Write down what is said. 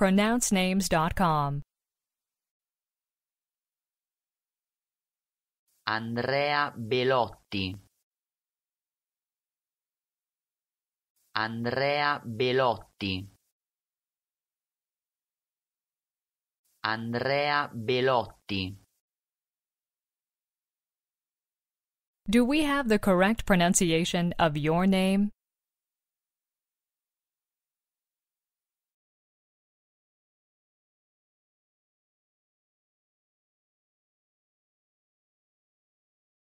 pronouncenames.com. Andrea Belotti. Andrea Belotti. Andrea Belotti. Do we have the correct pronunciation of your name?